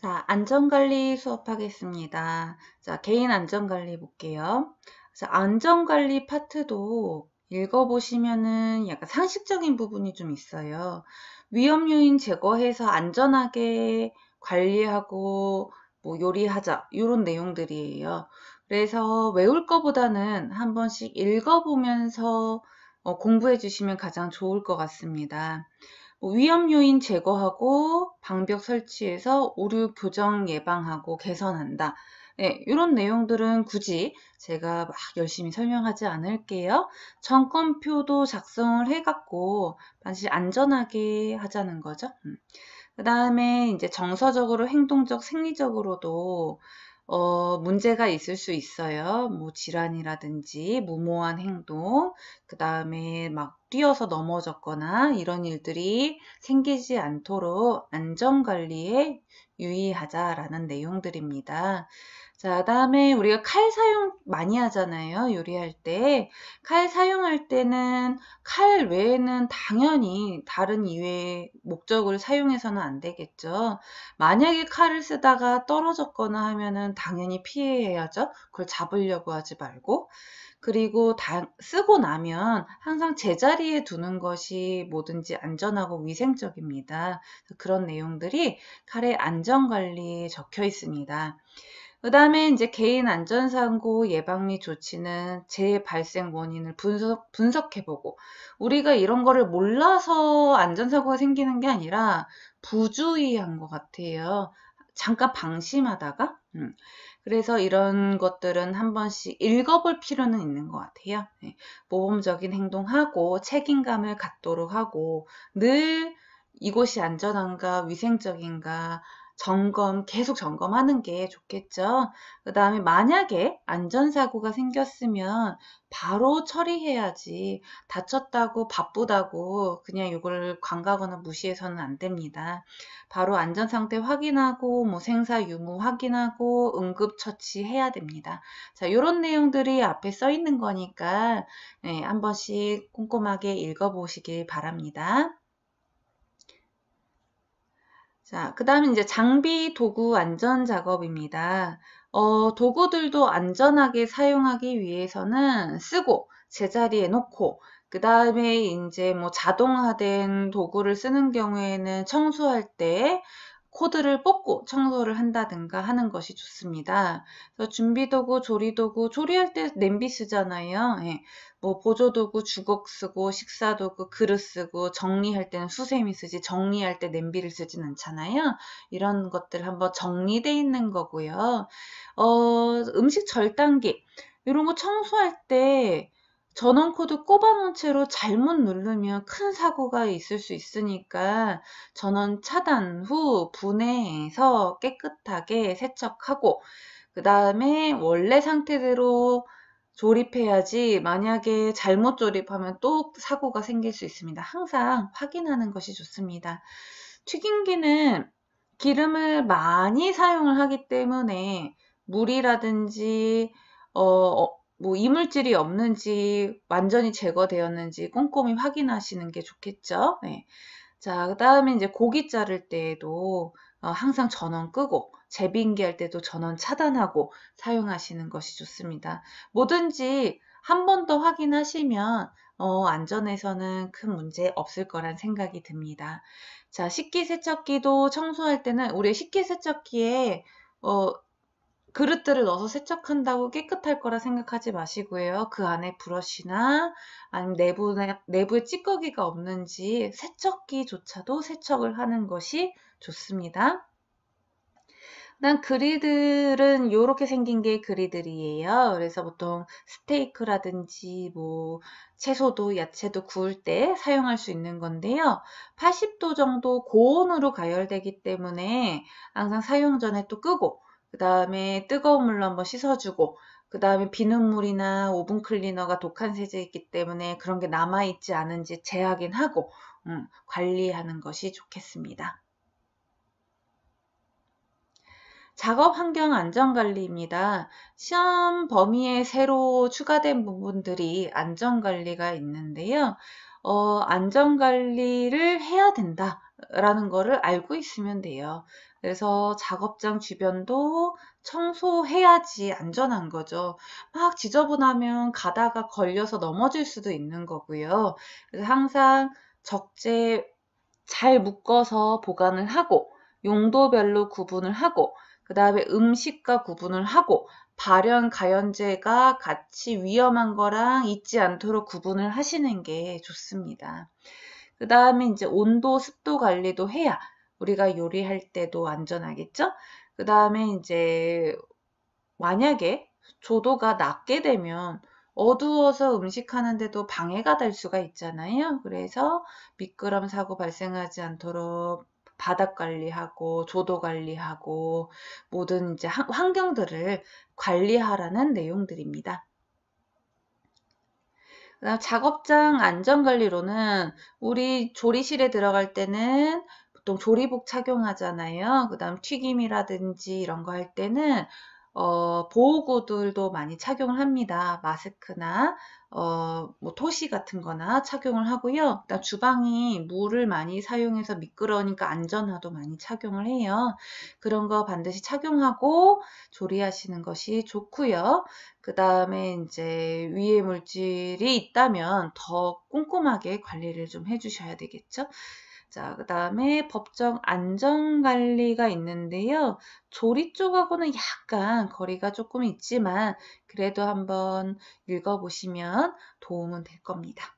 자, 안전관리 수업하겠습니다. 자, 개인 안전관리 볼게요. 자, 안전관리 파트도 읽어보시면은 약간 상식적인 부분이 좀 있어요. 위험 요인 제거해서 안전하게 관리하고 뭐 요리하자 이런 내용들이에요. 그래서 외울 것보다는한 번씩 읽어보면서 어, 공부해 주시면 가장 좋을 것 같습니다. 위험 요인 제거하고 방벽 설치해서 오류 교정 예방하고 개선한다. 네, 예, 이런 내용들은 굳이 제가 막 열심히 설명하지 않을게요. 정권표도 작성을 해갖고 반드시 안전하게 하자는 거죠. 음. 그 다음에 이제 정서적으로, 행동적, 생리적으로도 어, 문제가 있을 수 있어요. 뭐 질환이라든지 무모한 행동, 그 다음에 막 뛰어서 넘어졌거나 이런 일들이 생기지 않도록 안전관리에 유의하자라는 내용들입니다. 자, 다음에 우리가 칼 사용 많이 하잖아요. 요리할 때. 칼 사용할 때는 칼 외에는 당연히 다른 이외의 목적을 사용해서는 안 되겠죠. 만약에 칼을 쓰다가 떨어졌거나 하면은 당연히 피해야죠. 그걸 잡으려고 하지 말고. 그리고 다 쓰고 나면 항상 제자리에 두는 것이 뭐든지 안전하고 위생적입니다. 그런 내용들이 칼의 안전관리에 적혀 있습니다. 그 다음에 이제 개인 안전사고 예방 및 조치는 재발생 원인을 분석, 분석해보고 우리가 이런 거를 몰라서 안전사고가 생기는 게 아니라 부주의한 것 같아요. 잠깐 방심하다가 음. 그래서 이런 것들은 한 번씩 읽어볼 필요는 있는 것 같아요. 네. 모범적인 행동하고 책임감을 갖도록 하고 늘 이곳이 안전한가 위생적인가 점검, 계속 점검하는 게 좋겠죠. 그 다음에 만약에 안전사고가 생겼으면 바로 처리해야지 다쳤다고 바쁘다고 그냥 이걸 관가거나 무시해서는 안 됩니다. 바로 안전상태 확인하고 뭐 생사 유무 확인하고 응급처치 해야 됩니다. 자, 이런 내용들이 앞에 써 있는 거니까 네, 한 번씩 꼼꼼하게 읽어보시길 바랍니다. 자, 그 다음에 이제 장비 도구 안전 작업입니다. 어, 도구들도 안전하게 사용하기 위해서는 쓰고 제자리에 놓고 그 다음에 이제 뭐 자동화된 도구를 쓰는 경우에는 청소할 때 코드를 뽑고 청소를 한다든가 하는 것이 좋습니다. 그래서 준비도구, 조리도구, 조리할 때 냄비 쓰잖아요. 예. 뭐 보조도구, 주걱 쓰고, 식사도구, 그릇 쓰고, 정리할 때는 수세미 쓰지, 정리할 때 냄비를 쓰진 않잖아요. 이런 것들 한번 정리돼 있는 거고요. 어, 음식 절단기. 이런 거 청소할 때 전원코드 꼽아놓은 채로 잘못 누르면 큰 사고가 있을 수 있으니까 전원 차단 후 분해해서 깨끗하게 세척하고 그 다음에 원래 상태대로 조립해야지 만약에 잘못 조립하면 또 사고가 생길 수 있습니다. 항상 확인하는 것이 좋습니다. 튀김기는 기름을 많이 사용을 하기 때문에 물이라든지 어, 어뭐 이물질이 없는지 완전히 제거되었는지 꼼꼼히 확인하시는 게 좋겠죠. 네. 자, 그 다음에 이제 고기 자를 때에도 어, 항상 전원 끄고 재빙기 할 때도 전원 차단하고 사용하시는 것이 좋습니다. 뭐든지 한 번 더 확인하시면 어, 안전에서는 큰 문제 없을 거란 생각이 듭니다. 자, 식기세척기도 청소할 때는 우리 식기세척기에 어, 그릇들을 넣어서 세척한다고 깨끗할 거라 생각하지 마시고요. 그 안에 브러쉬나 아니면 내부에, 내부에 찌꺼기가 없는지 세척기조차도 세척을 하는 것이 좋습니다. 난 그리들은 이렇게 생긴 게 그리들이에요. 그래서 보통 스테이크라든지 뭐 채소도 야채도 구울 때 사용할 수 있는 건데요. 80도 정도 고온으로 가열되기 때문에 항상 사용 전에 또 끄고 그 다음에 뜨거운 물로 한번 씻어주고 그 다음에 비눗물이나 오븐 클리너가 독한 세제이기 때문에 그런 게 남아있지 않은지 재확인 하고 음, 관리하는 것이 좋겠습니다. 작업 환경 안전관리입니다. 시험 범위에 새로 추가된 부분들이 안전관리가 있는데요. 어, 안전관리를 해야 된다라는 것을 알고 있으면 돼요. 그래서 작업장 주변도 청소해야지 안전한 거죠. 막 지저분하면 가다가 걸려서 넘어질 수도 있는 거고요. 그래서 항상 적재 잘 묶어서 보관을 하고 용도별로 구분을 하고 그 다음에 음식과 구분을 하고 발현 가연제가 같이 위험한 거랑 있지 않도록 구분을 하시는 게 좋습니다. 그 다음에 이제 온도, 습도 관리도 해야 우리가 요리할 때도 안전하겠죠? 그 다음에 이제 만약에 조도가 낮게 되면 어두워서 음식하는데도 방해가 될 수가 있잖아요. 그래서 미끄럼 사고 발생하지 않도록 바닥 관리하고 조도 관리하고 모든 이제 환경들을 관리하라는 내용들입니다. 작업장 안전관리로는 우리 조리실에 들어갈 때는 보 조리복 착용하잖아요. 그 다음 튀김이라든지 이런 거 할 때는 어, 보호구들도 많이 착용을 합니다. 마스크나 어, 뭐 토시 같은 거나 착용을 하고요. 그다음 주방이 물을 많이 사용해서 미끄러우니까 안전화도 많이 착용을 해요. 그런 거 반드시 착용하고 조리하시는 것이 좋고요. 그 다음에 이제 위에 물질이 있다면 더 꼼꼼하게 관리를 좀 해주셔야 되겠죠. 자, 그 다음에 법정 안전관리가 있는데요. 조리 쪽하고는 약간 거리가 조금 있지만 그래도 한번 읽어보시면 도움은 될 겁니다.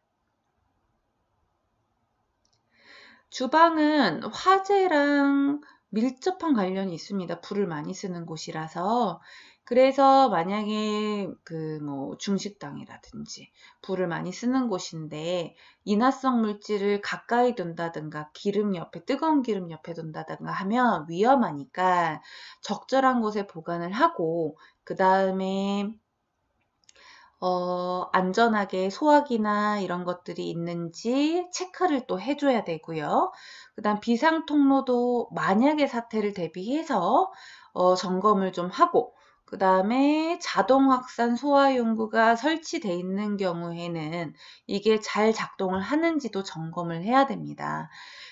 주방은 화재랑 밀접한 관련이 있습니다. 불을 많이 쓰는 곳이라서 그래서 만약에 그 뭐 중식당이라든지 불을 많이 쓰는 곳인데 인화성 물질을 가까이 둔다든가 기름 옆에 뜨거운 기름 옆에 둔다든가 하면 위험하니까 적절한 곳에 보관을 하고 그 다음에 어, 안전하게 소화기나 이런 것들이 있는지 체크를 또 해줘야 되고요. 그 다음 비상 통로도 만약에 사태를 대비해서 어, 점검을 좀 하고 그 다음에 자동 확산 소화 용구가 설치되어 있는 경우에는 이게 잘 작동을 하는지도 점검을 해야 됩니다.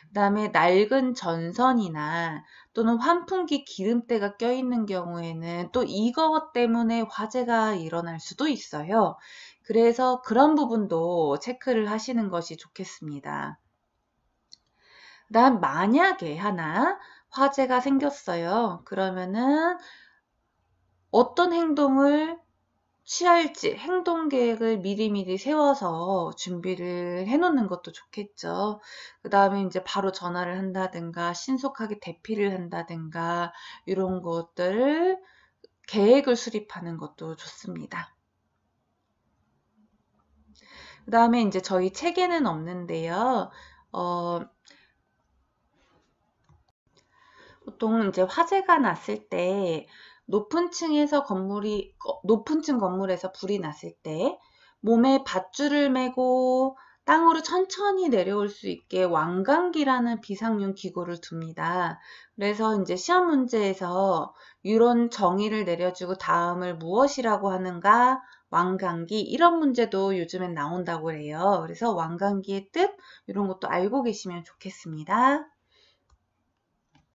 그 다음에 낡은 전선이나 또는 환풍기 기름때가 껴있는 경우에는 또이것 때문에 화재가 일어날 수도 있어요. 그래서 그런 부분도 체크를 하시는 것이 좋겠습니다. 그 다음 만약에 하나 화재가 생겼어요. 그러면은 어떤 행동을 취할지 행동 계획을 미리미리 세워서 준비를 해놓는 것도 좋겠죠. 그 다음에 이제 바로 전화를 한다든가 신속하게 대피를 한다든가 이런 것들 계획을 수립하는 것도 좋습니다. 그 다음에 이제 저희 책에는 없는데요. 어, 보통 이제 화재가 났을 때 높은 층에서 건물이 높은 층 건물에서 불이 났을 때 몸에 밧줄을 메고 땅으로 천천히 내려올 수 있게 왕강기라는 비상용 기구를 둡니다. 그래서 이제 시험 문제에서 이런 정의를 내려주고 다음을 무엇이라고 하는가 왕강기 이런 문제도 요즘엔 나온다고 해요. 그래서 왕강기의뜻 이런 것도 알고 계시면 좋겠습니다.